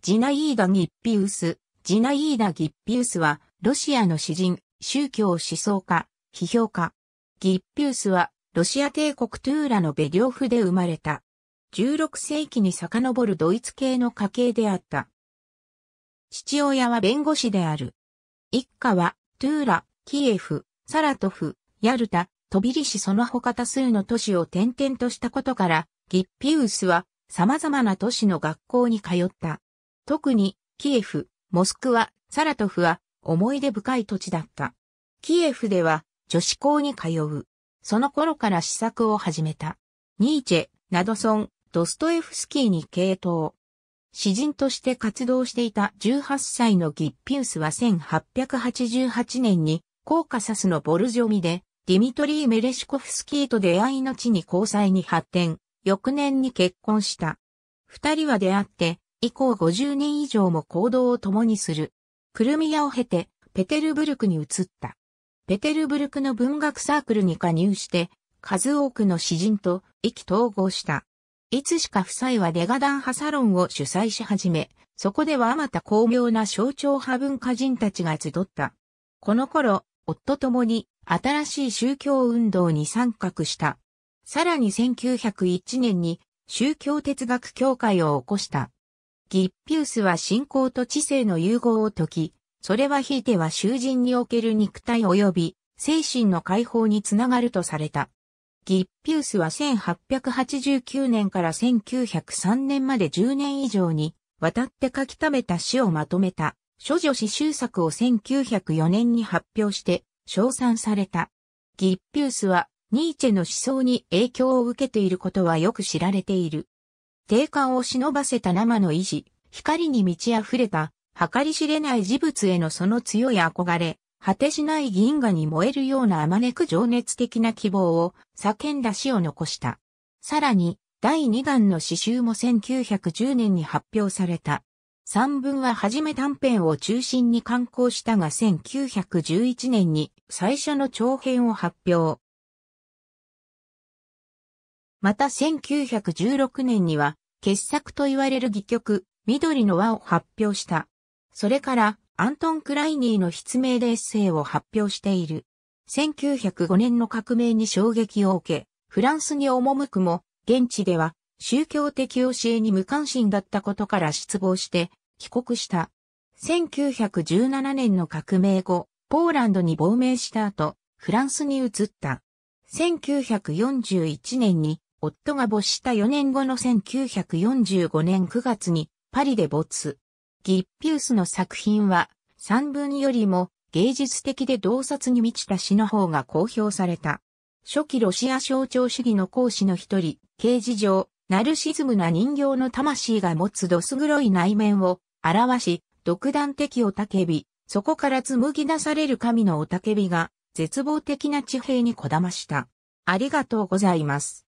ジナイーダ・ギッピウス。ジナイーダ・ギッピウスは、ロシアの詩人、宗教思想家、批評家。ギッピウスは、ロシア帝国トゥーラのベリョフで生まれた。16世紀に遡るドイツ系の家系であった。父親は弁護士である。一家は、トゥーラ、キエフ、サラトフ、ヤルタ、トビリシその他多数の都市を転々としたことから、ギッピウスは様々な都市の学校に通った。特に、キエフ、モスクワ、サラトフは思い出深い土地だった。キエフでは女子校に通う。その頃から試作を始めた。ニーチェ、ナドソン、ドストエフスキーに傾倒。詩人として活動していた18歳のギッピウスは1888年にコーカサスのボルジョミでディミトリー・メレシコフスキーと出会いの地に交際に発展、翌年に結婚した。二人は出会って以降50年以上も行動を共にする。クルミアを経て、ペテルブルクに移った。ペテルブルクの文学サークルに加入して、数多くの詩人と意気統合した。いつしか夫妻はレガダンハサロンを主催し始め、そこではあまた巧妙な象徴派文化人たちが集った。この頃、夫ともに新しい宗教運動に参画した。さらに1901年に宗教哲学協会を起こした。ギッピウスは信仰と知性の融合を解き、それはひいては囚人における肉体及び精神の解放につながるとされた。ギッピウスは1889年から1903年まで10年以上に渡って書き溜めた詩をまとめた、諸女詩集作を1904年に発表して称賛された。ギッピウスはニーチェの思想に影響を受けていることはよく知られている。定感を忍ばせた生の意志、光に満ち溢れた、計り知れない事物へのその強い憧れ、果てしない銀河に燃えるようなあまねく情熱的な希望を叫んだ詩を残した。さらに、第2弾の詩集も1910年に発表された。三文は初め短編を中心に刊行したが1911年に最初の長編を発表。また1916年には傑作と言われる戯曲、緑の輪を発表した。それから、アントン・クライニーの筆名でエッセイを発表している。1905年の革命に衝撃を受け、フランスに赴くも、現地では宗教的教えに無関心だったことから失望して帰国した。1917年の革命後、ポーランドに亡命した後、フランスに移った。1941年に夫が没した4年後の1945年9月にパリで没。ギッピウスの作品は散文よりも芸術的で洞察に満ちた詩の方が公表された。初期ロシア象徴主義の講師の一人、刑事上、ナルシズムな人形の魂が持つどす黒い内面を表し、独断的おたけび、そこから紡ぎ出される神のおたけびが、絶望的な地平にこだました。ありがとうございます。